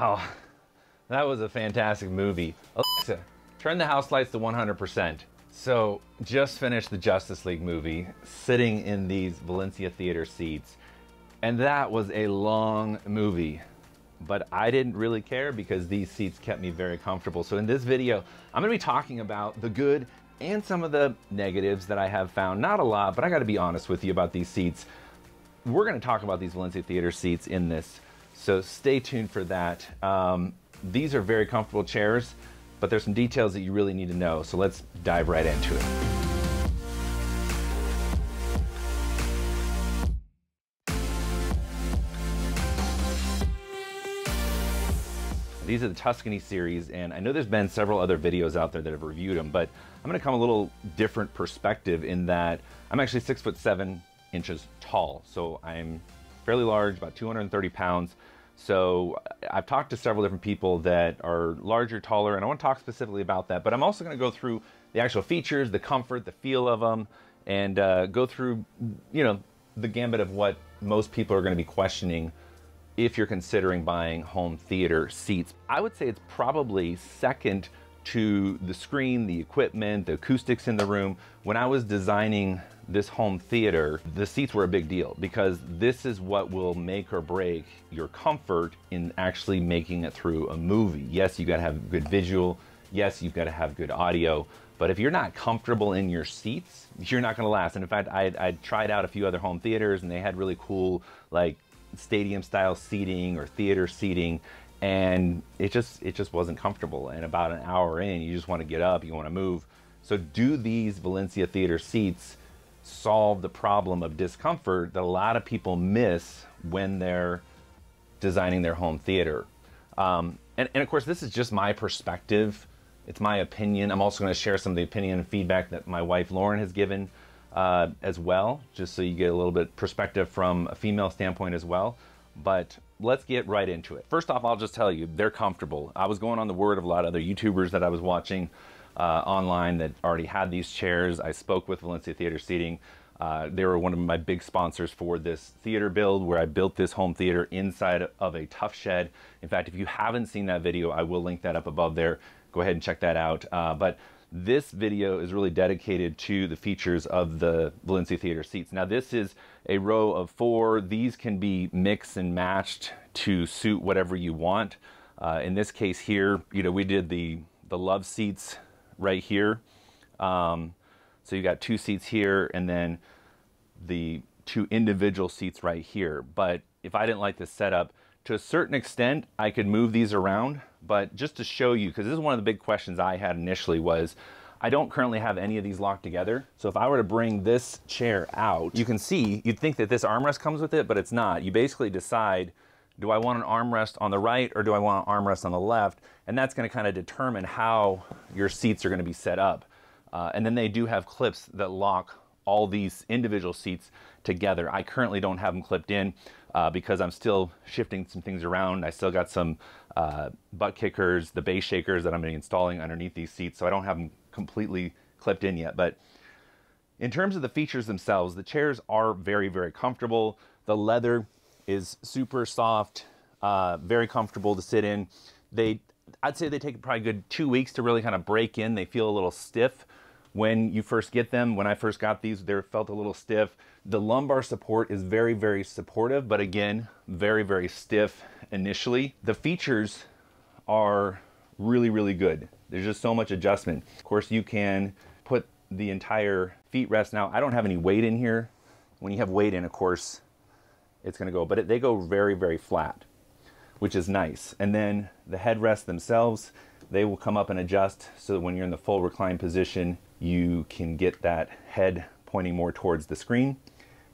Wow, that was a fantastic movie. Alexa, turn the house lights to 100%. So just finished the Justice League movie, sitting in these Valencia theater seats. And that was a long movie, but I didn't really care because these seats kept me very comfortable. So in this video, I'm gonna be talking about the good and some of the negatives that I have found. Not a lot, but I gotta be honest with you about these seats. We're gonna talk about these Valencia theater seats in this so stay tuned for that. Um, these are very comfortable chairs, but there's some details that you really need to know. So let's dive right into it. These are the Tuscany series, and I know there's been several other videos out there that have reviewed them, but I'm gonna come a little different perspective in that I'm actually six foot seven inches tall. So I'm fairly large, about 230 pounds. So I've talked to several different people that are larger, taller, and I want to talk specifically about that. But I'm also going to go through the actual features, the comfort, the feel of them, and uh, go through, you know, the gambit of what most people are going to be questioning if you're considering buying home theater seats. I would say it's probably second to the screen, the equipment, the acoustics in the room. When I was designing this home theater, the seats were a big deal because this is what will make or break your comfort in actually making it through a movie. Yes, you gotta have good visual. Yes, you've gotta have good audio. But if you're not comfortable in your seats, you're not gonna last. And in fact, I, I tried out a few other home theaters and they had really cool, like stadium style seating or theater seating and it just it just wasn't comfortable and about an hour in you just want to get up you want to move so do these valencia theater seats solve the problem of discomfort that a lot of people miss when they're designing their home theater um, and, and of course this is just my perspective it's my opinion i'm also going to share some of the opinion and feedback that my wife lauren has given uh, as well just so you get a little bit perspective from a female standpoint as well but let's get right into it. First off, I'll just tell you, they're comfortable. I was going on the word of a lot of other YouTubers that I was watching uh, online that already had these chairs. I spoke with Valencia Theater Seating. Uh, they were one of my big sponsors for this theater build where I built this home theater inside of a tough shed. In fact, if you haven't seen that video, I will link that up above there. Go ahead and check that out. Uh, but this video is really dedicated to the features of the Valencia Theater seats. Now this is a row of four. These can be mixed and matched to suit whatever you want. Uh, in this case here, you know, we did the, the love seats right here. Um, so you got two seats here and then the two individual seats right here. But if I didn't like this setup, to a certain extent, I could move these around but just to show you, because this is one of the big questions I had initially was, I don't currently have any of these locked together. So if I were to bring this chair out, you can see, you'd think that this armrest comes with it, but it's not. You basically decide, do I want an armrest on the right or do I want an armrest on the left? And that's gonna kind of determine how your seats are gonna be set up. Uh, and then they do have clips that lock all these individual seats together. I currently don't have them clipped in uh, because I'm still shifting some things around. I still got some uh, butt kickers, the base shakers that I'm installing underneath these seats, so I don't have them completely clipped in yet. But in terms of the features themselves, the chairs are very, very comfortable. The leather is super soft, uh, very comfortable to sit in. They, I'd say they take probably good two weeks to really kind of break in. They feel a little stiff, when you first get them. When I first got these, they felt a little stiff. The lumbar support is very, very supportive, but again, very, very stiff initially. The features are really, really good. There's just so much adjustment. Of course, you can put the entire feet rest. Now, I don't have any weight in here. When you have weight in, of course, it's gonna go, but it, they go very, very flat, which is nice. And then the headrests themselves, they will come up and adjust so that when you're in the full recline position, you can get that head pointing more towards the screen.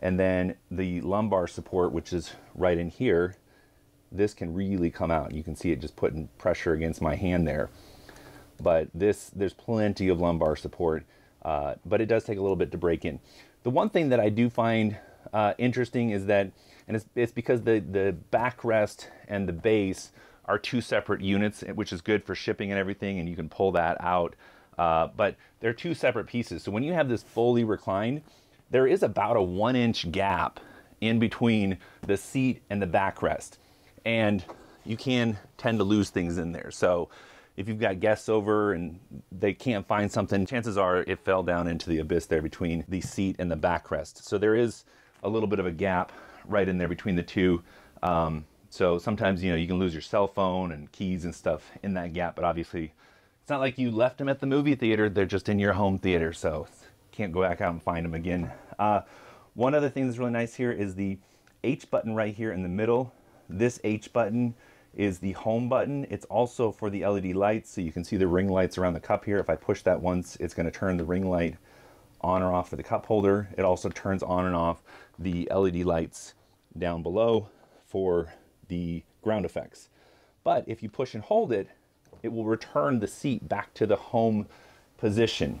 And then the lumbar support, which is right in here, this can really come out. You can see it just putting pressure against my hand there. But this, there's plenty of lumbar support, uh, but it does take a little bit to break in. The one thing that I do find uh, interesting is that, and it's, it's because the, the backrest and the base are two separate units, which is good for shipping and everything, and you can pull that out. Uh, but they're two separate pieces. So when you have this fully reclined, there is about a one inch gap in between the seat and the backrest. And you can tend to lose things in there. So if you've got guests over and they can't find something, chances are it fell down into the abyss there between the seat and the backrest. So there is a little bit of a gap right in there between the two. Um, so sometimes, you know, you can lose your cell phone and keys and stuff in that gap, but obviously not like you left them at the movie theater. They're just in your home theater, so can't go back out and find them again. Uh, one other thing that's really nice here is the H button right here in the middle. This H button is the home button. It's also for the LED lights, so you can see the ring lights around the cup here. If I push that once, it's gonna turn the ring light on or off for the cup holder. It also turns on and off the LED lights down below for the ground effects. But if you push and hold it, it will return the seat back to the home position,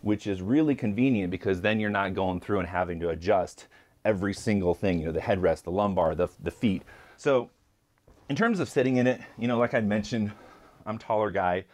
which is really convenient because then you're not going through and having to adjust every single thing, you know, the headrest, the lumbar, the, the feet. So in terms of sitting in it, you know, like I mentioned, I'm taller guy.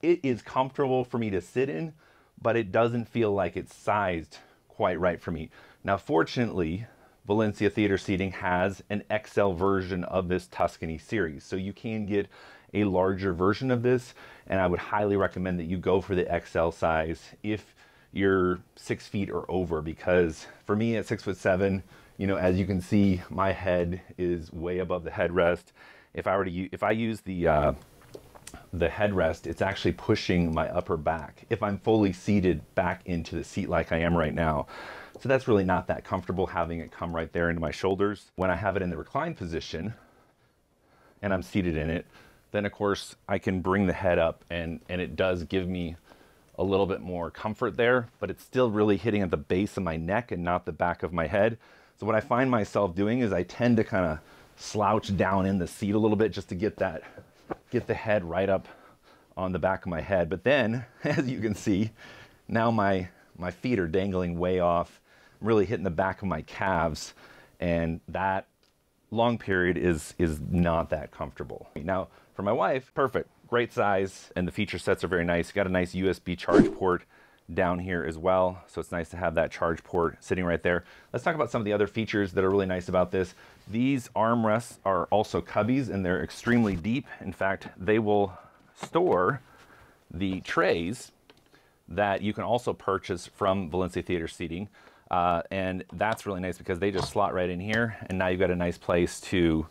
It is comfortable for me to sit in, but it doesn't feel like it's sized quite right for me. Now, fortunately, Valencia Theater Seating has an XL version of this Tuscany series. So you can get a larger version of this, and I would highly recommend that you go for the XL size if you're six feet or over, because for me at six foot seven, you know, as you can see, my head is way above the headrest. If I were to, if I use the uh, the headrest, it's actually pushing my upper back if I'm fully seated back into the seat like I am right now. So that's really not that comfortable having it come right there into my shoulders. When I have it in the reclined position and I'm seated in it, then of course I can bring the head up and, and it does give me a little bit more comfort there, but it's still really hitting at the base of my neck and not the back of my head. So what I find myself doing is I tend to kind of slouch down in the seat a little bit just to get that get the head right up on the back of my head. But then, as you can see, now my, my feet are dangling way off. I'm really hitting the back of my calves. And that long period is, is not that comfortable. Now, for my wife, perfect. Great size, and the feature sets are very nice. Got a nice USB charge port down here as well. So it's nice to have that charge port sitting right there. Let's talk about some of the other features that are really nice about this. These armrests are also cubbies and they're extremely deep. In fact, they will store the trays that you can also purchase from Valencia Theater Seating. Uh, and that's really nice because they just slot right in here and now you've got a nice place to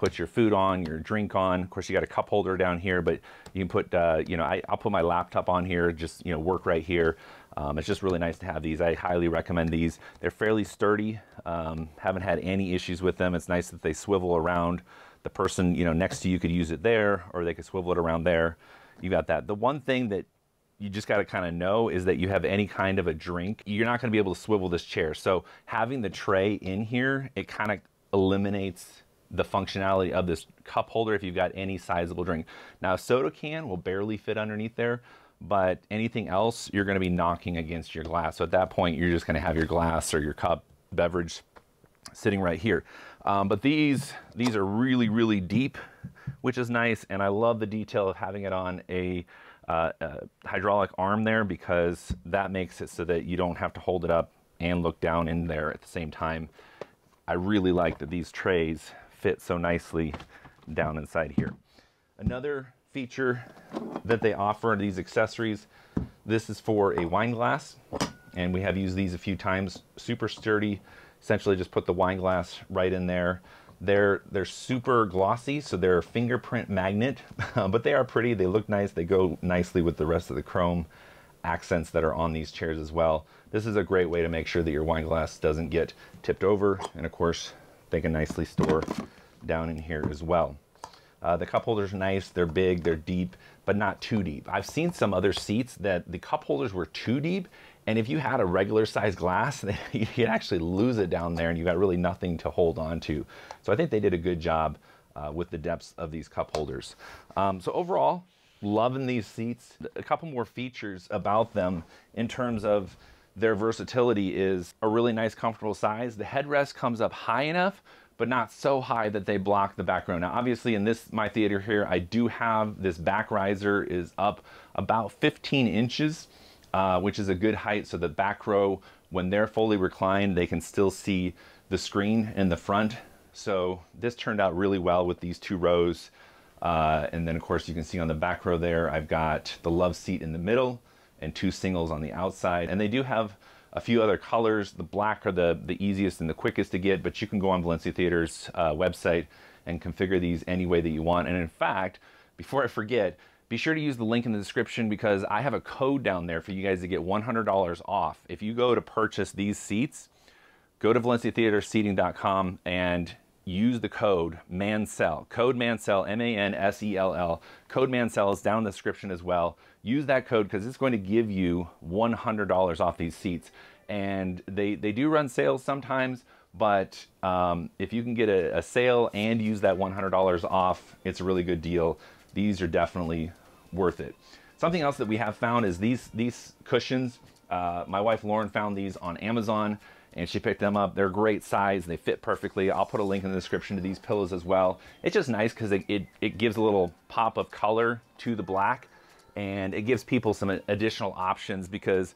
put your food on, your drink on. Of course, you got a cup holder down here, but you can put, uh, you know, I, will put my laptop on here, just, you know, work right here. Um, it's just really nice to have these. I highly recommend these. They're fairly sturdy. Um, haven't had any issues with them. It's nice that they swivel around. The person, you know, next to you could use it there, or they could swivel it around there. You got that. The one thing that you just got to kind of know is that you have any kind of a drink, you're not going to be able to swivel this chair. So having the tray in here, it kind of eliminates the functionality of this cup holder if you've got any sizable drink. Now, a soda can will barely fit underneath there, but anything else, you're gonna be knocking against your glass. So at that point, you're just gonna have your glass or your cup beverage sitting right here. Um, but these, these are really, really deep, which is nice. And I love the detail of having it on a, uh, a uh, hydraulic arm there because that makes it so that you don't have to hold it up and look down in there at the same time. I really like that these trays fit so nicely down inside here. Another feature that they offer are these accessories. This is for a wine glass, and we have used these a few times. Super sturdy, essentially just put the wine glass right in there. They're, they're super glossy, so they're a fingerprint magnet, but they are pretty. They look nice. They go nicely with the rest of the chrome accents that are on these chairs as well. This is a great way to make sure that your wine glass doesn't get tipped over. And of course, they can nicely store down in here as well. Uh, the cup holders are nice, they're big, they're deep, but not too deep. I've seen some other seats that the cup holders were too deep, and if you had a regular size glass, you'd actually lose it down there and you have got really nothing to hold on to. So I think they did a good job uh, with the depths of these cup holders. Um, so overall, loving these seats. A couple more features about them in terms of their versatility is a really nice comfortable size. The headrest comes up high enough but not so high that they block the back row. Now, obviously in this, my theater here, I do have this back riser is up about 15 inches, uh, which is a good height. So the back row, when they're fully reclined, they can still see the screen in the front. So this turned out really well with these two rows. Uh, and then of course you can see on the back row there, I've got the love seat in the middle and two singles on the outside. And they do have a few other colors. The black are the, the easiest and the quickest to get, but you can go on Valencia Theater's uh, website and configure these any way that you want. And in fact, before I forget, be sure to use the link in the description because I have a code down there for you guys to get $100 off. If you go to purchase these seats, go to valenciatheaterseating.com and use the code MANSELL. Code MANSELL, M-A-N-S-E-L-L. Code MANSELL is down in the description as well. Use that code because it's going to give you $100 off these seats. And they, they do run sales sometimes, but um, if you can get a, a sale and use that $100 off, it's a really good deal. These are definitely worth it. Something else that we have found is these, these cushions. Uh, my wife Lauren found these on Amazon and she picked them up. They're great size. They fit perfectly. I'll put a link in the description to these pillows as well. It's just nice because it, it, it, gives a little pop of color to the black and it gives people some additional options because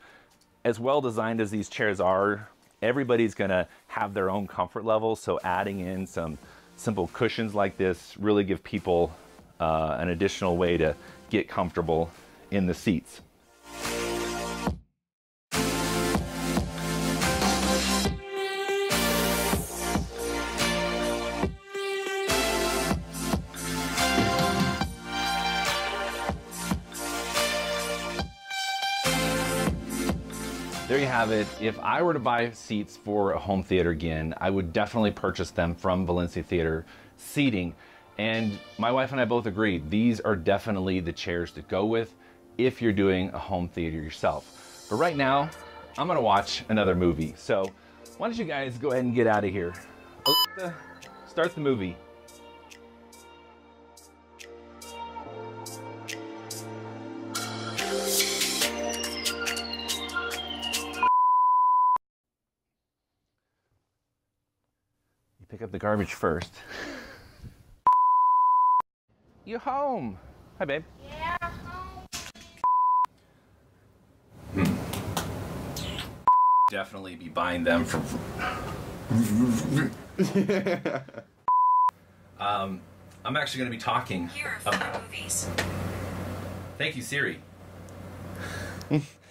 as well designed as these chairs are, everybody's gonna have their own comfort level. So adding in some simple cushions like this really give people uh, an additional way to get comfortable in the seats. there you have it. If I were to buy seats for a home theater again, I would definitely purchase them from Valencia Theater Seating. And my wife and I both agreed, these are definitely the chairs to go with if you're doing a home theater yourself. But right now, I'm gonna watch another movie. So why don't you guys go ahead and get out of here. Oh, start the movie. garbage first. You're home. Hi, babe. Yeah, Definitely be buying them for. um, I'm actually going to be talking. Here are about... movies. Thank you, Siri.